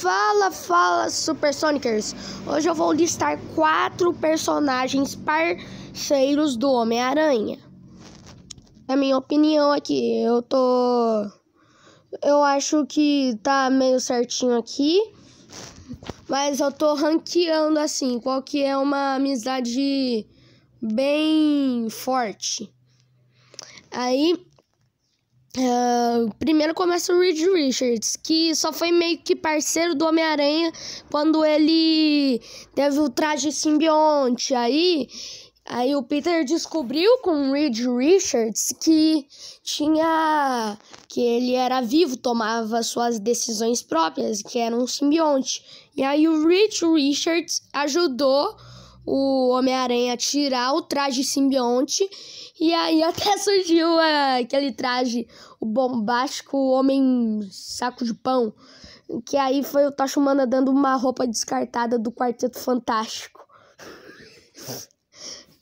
Fala, fala, Super Sonicers! Hoje eu vou listar quatro personagens parceiros do Homem-Aranha. A minha opinião aqui, eu tô. Eu acho que tá meio certinho aqui. Mas eu tô ranqueando assim, qual que é uma amizade bem forte. Aí ah, primeiro começa o Reed Richards, que só foi meio que parceiro do Homem-Aranha quando ele teve o traje simbionte. Aí, aí o Peter descobriu com o Reed Richards que tinha que ele era vivo, tomava suas decisões próprias, que era um simbionte. E aí o Reed Richards ajudou o Homem-Aranha tirar o traje simbionte. E aí até surgiu uh, aquele traje, o bombástico Homem Saco de Pão. Que aí foi o Tachumana dando uma roupa descartada do Quarteto Fantástico.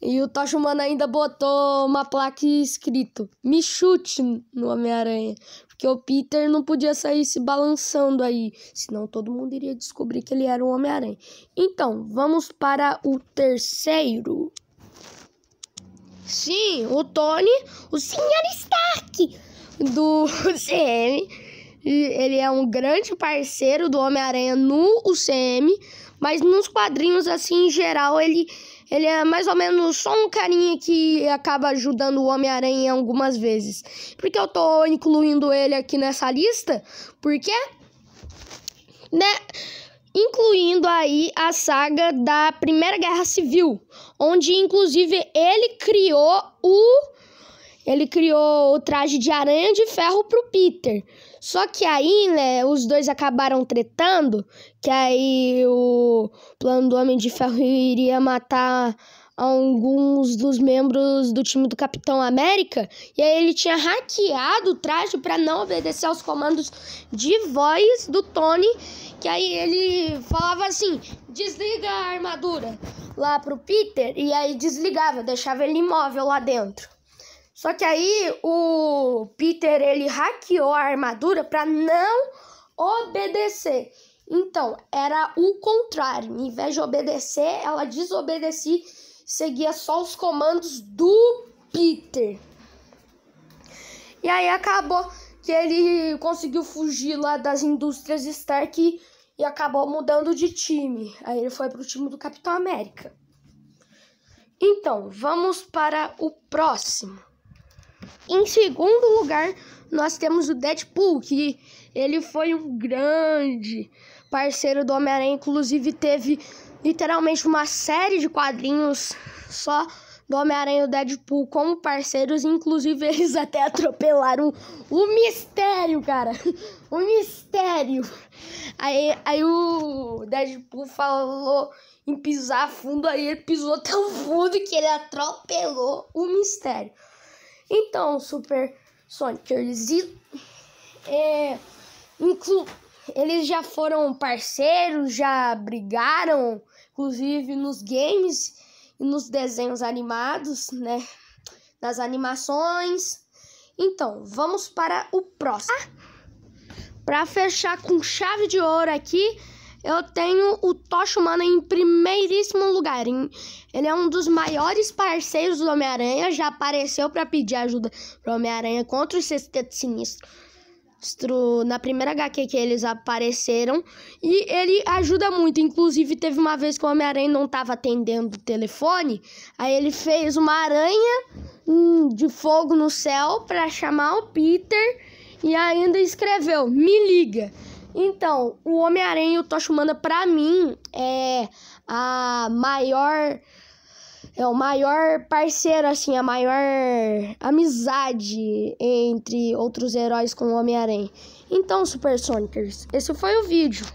E o Tocha Humana ainda botou uma placa escrito: Me chute no Homem-Aranha. Porque o Peter não podia sair se balançando aí. Senão todo mundo iria descobrir que ele era o Homem-Aranha. Então, vamos para o terceiro. Sim, o Tony, o Sr. Stark do CM. Ele é um grande parceiro do Homem-Aranha no UCM, mas nos quadrinhos, assim, em geral, ele ele é mais ou menos só um carinha que acaba ajudando o Homem-Aranha algumas vezes. Por que eu tô incluindo ele aqui nessa lista? Porque, né, incluindo aí a saga da Primeira Guerra Civil, onde inclusive ele criou o ele criou o traje de aranha de ferro pro Peter. Só que aí, né, os dois acabaram tretando, que aí o plano do Homem de Ferro iria matar alguns dos membros do time do Capitão América, e aí ele tinha hackeado o traje para não obedecer aos comandos de voz do Tony, que aí ele falava assim: "Desliga a armadura" lá pro Peter, e aí desligava, deixava ele imóvel lá dentro. Só que aí o Peter ele hackeou a armadura para não obedecer. Então, era o contrário. Em vez de obedecer, ela desobedecia, seguia só os comandos do Peter. E aí acabou que ele conseguiu fugir lá das indústrias Stark e acabou mudando de time. Aí ele foi pro time do Capitão América. Então, vamos para o próximo. Em segundo lugar, nós temos o Deadpool, que ele foi um grande parceiro do Homem-Aranha, inclusive teve literalmente uma série de quadrinhos só do Homem-Aranha e o Deadpool como parceiros, inclusive eles até atropelaram o mistério, cara. O mistério. Aí, aí o Deadpool falou em pisar fundo, aí ele pisou tão fundo que ele atropelou o mistério. Então, Super Sonic, eles, é, inclu, eles já foram parceiros, já brigaram, inclusive nos games e nos desenhos animados, né? Nas animações. Então, vamos para o próximo. Para fechar com chave de ouro aqui, eu tenho o Tocha Humana em primeiríssimo lugar. Ele é um dos maiores parceiros do Homem-Aranha, já apareceu para pedir ajuda pro Homem-Aranha contra o Sexteto Sinistro na primeira HQ que eles apareceram. E ele ajuda muito. Inclusive, teve uma vez que o Homem-Aranha não estava atendendo o telefone. Aí ele fez uma aranha hum, de fogo no céu para chamar o Peter. E ainda escreveu: Me liga. Então, o Homem-Aranha e o Tocha Humana, pra mim, é a maior. É o maior parceiro, assim, a maior amizade entre outros heróis com o Homem-Aranha. Então, Super Sonicers, esse foi o vídeo.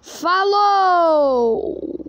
Falou!